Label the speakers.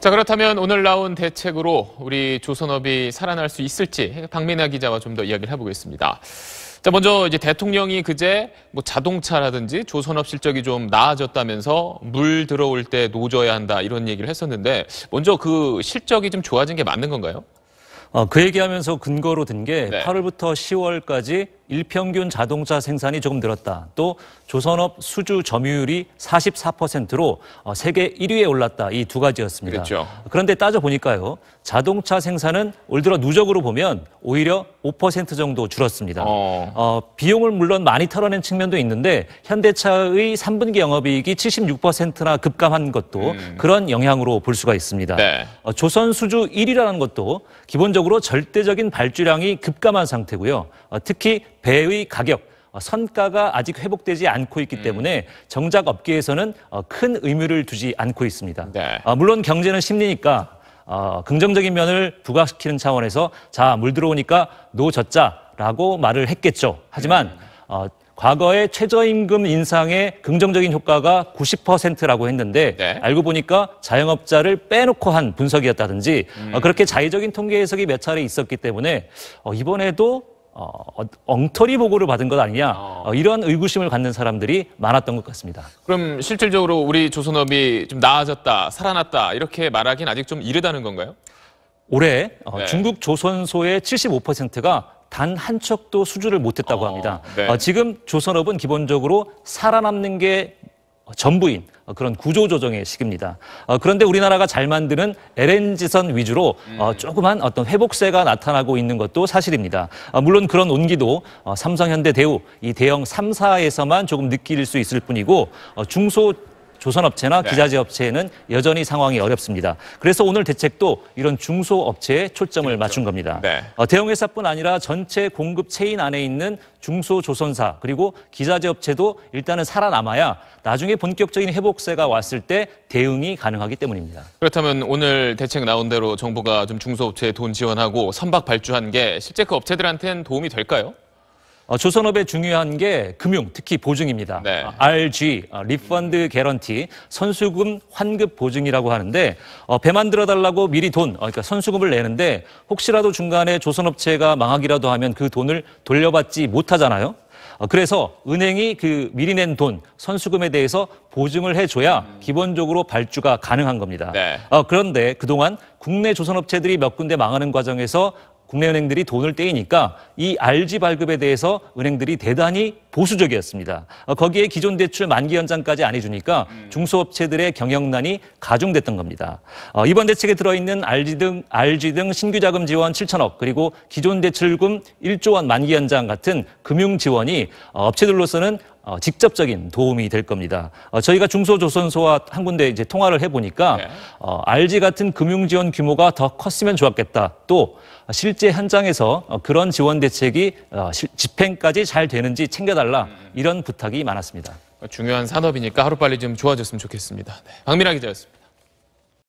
Speaker 1: 자 그렇다면 오늘 나온 대책으로 우리 조선업이 살아날 수 있을지 박민아 기자와 좀 더 이야기를 해보겠습니다. 자 먼저 이제 대통령이 그제 뭐 자동차라든지 조선업 실적이 좀 나아졌다면서 물 들어올 때 노져야 한다 이런 얘기를 했었는데 먼저 그 실적이 좀 좋아진 게 맞는 건가요?
Speaker 2: 어, 그 얘기하면서 근거로 든게 네. 8월부터 10월까지 일평균 자동차 생산이 조금 늘었다. 또 조선업 수주 점유율이 44%로 어, 세계 1위에 올랐다. 이 두 가지였습니다. 그렇죠. 그런데 따져 보니까요. 자동차 생산은 올 들어 누적으로 보면 오히려 5% 정도 줄었습니다. 어. 어, 비용을 물론 많이 털어낸 측면도 있는데 현대차의 3분기 영업이익이 76%나 급감한 것도 음. 그런 영향으로 볼 수가 있습니다. 네. 어, 조선 수주 1위라는 것도 기본적으로 절대적인 발주량이 급감한 상태고요. 어, 특히 배의 가격, 어, 선가가 아직 회복되지 않고 있기 음. 때문에 정작 업계에서는 어, 큰 의미를 두지 않고 있습니다. 네. 어, 물론 경제는 심리니까 어, 긍정적인 면을 부각시키는 차원에서 자, 물 들어오니까 노젖자라고 말을 했겠죠. 하지만 음. 어, 과거의 최저임금 인상의 긍정적인 효과가 90%라고 했는데 네. 알고 보니까 자영업자를 빼놓고 한 분석이었다든지 음. 어, 그렇게 자의적인 통계 해석이 몇 차례 있었기 때문에 어, 이번에도 어, 어, 엉터리 보고를 받은 것 아니냐 아. 어, 이런 의구심을 갖는 사람들이 많았던 것 같습니다.
Speaker 1: 그럼 실질적으로 우리 조선업이 좀 나아졌다, 살아났다 이렇게 말하기는 아직 좀 이르다는 건가요?
Speaker 2: 올해 어, 네. 중국 조선소의 75%가 단 한 척도 수주를 못했다고 어, 합니다. 네. 어, 지금 조선업은 기본적으로 살아남는 게 전부인 어, 그런 구조조정의 시기입니다. 어, 그런데 우리나라가 잘 만드는 LNG선 위주로 어, 음. 조그만 어떤 회복세가 나타나고 있는 것도 사실입니다. 물론 그런 온기도 삼성현대 대우 이 대형 3사에서만 조금 느낄 수 있을 뿐이고 중소 조선업체나 네. 기자재 업체에는 여전히 상황이 어렵습니다. 그래서 오늘 대책도 이런 중소업체에 초점을 그렇죠. 맞춘 겁니다. 네. 어, 대형회사뿐 아니라 전체 공급 체인 안에 있는 중소조선사 그리고 기자재 업체도 일단은 살아남아야 나중에 본격적인 회복세가 왔을 때 대응이 가능하기 때문입니다.
Speaker 1: 그렇다면 오늘 대책 나온 대로 정부가 좀 중소업체에 돈 지원하고 선박 발주한 게 실제 그 업체들한테는 도움이 될까요? 어, 조선업의 중요한 게 금융, 특히 보증입니다.
Speaker 2: 네. RG, 어, 어, 리펀드 개런티, 선수금 환급 보증이라고 하는데 배 만들어 달라고 미리 돈, 그러니까 선수금을 내는데 혹시라도 중간에 조선업체가 망하기라도 하면 그 돈을 돌려받지 못하잖아요. 그래서 은행이 그 미리 낸 돈, 선수금에 대해서 보증을 해줘야 기본적으로 발주가 가능한 겁니다. 네. 그런데 그동안 국내 조선업체들이 몇 군데 망하는 과정에서 국내 은행들이 돈을 떼이니까 이 RG 발급에 대해서 은행들이 대단히 보수적이었습니다. 어, 거기에 기존 대출 만기 연장까지 안 해주니까 음. 중소업체들의 경영난이 가중됐던 겁니다. 어, 이번 대책에 들어있는 RG 등, RG 등 신규 자금 지원 7천억 그리고 기존 대출금 1조 원 만기 연장 같은 금융 지원이 어, 업체들로서는 어, 직접적인 도움이 될 겁니다. 어, 저희가 중소조선소와 한 군데 이제 통화를 해보니까 네. 어, RG 같은 금융지원 규모가 더 컸으면 좋았겠다. 또 실제 현장에서 어, 그런 지원 대책이 집행까지 잘 되는지 챙겨달라 음. 이런 부탁이 많았습니다. 중요한 산업이니까 하루빨리 좀 좋아졌으면 좋겠습니다. 네. 박미라 기자였습니다.